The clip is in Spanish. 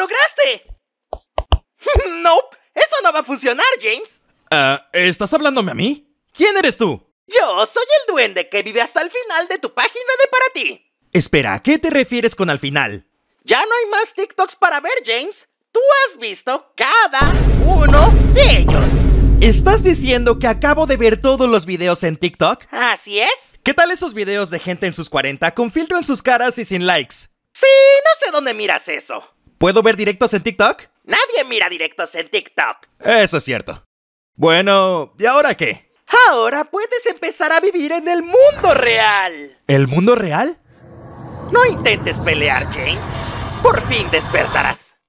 lograste! nope, eso no va a funcionar, James. Ah, ¿Estás hablándome a mí? ¿Quién eres tú? Yo soy el duende que vive hasta el final de tu página de para ti. Espera, ¿a qué te refieres con al final? Ya no hay más TikToks para ver, James. Tú has visto cada uno de ellos. ¿Estás diciendo que acabo de ver todos los videos en TikTok? Así es. ¿Qué tal esos videos de gente en sus 40 con filtro en sus caras y sin likes? Sí, no sé dónde miras eso. ¿Puedo ver directos en TikTok? Nadie mira directos en TikTok. Eso es cierto. Bueno, ¿y ahora qué? Ahora puedes empezar a vivir en el mundo real. ¿El mundo real? No intentes pelear, James. Por fin despertarás.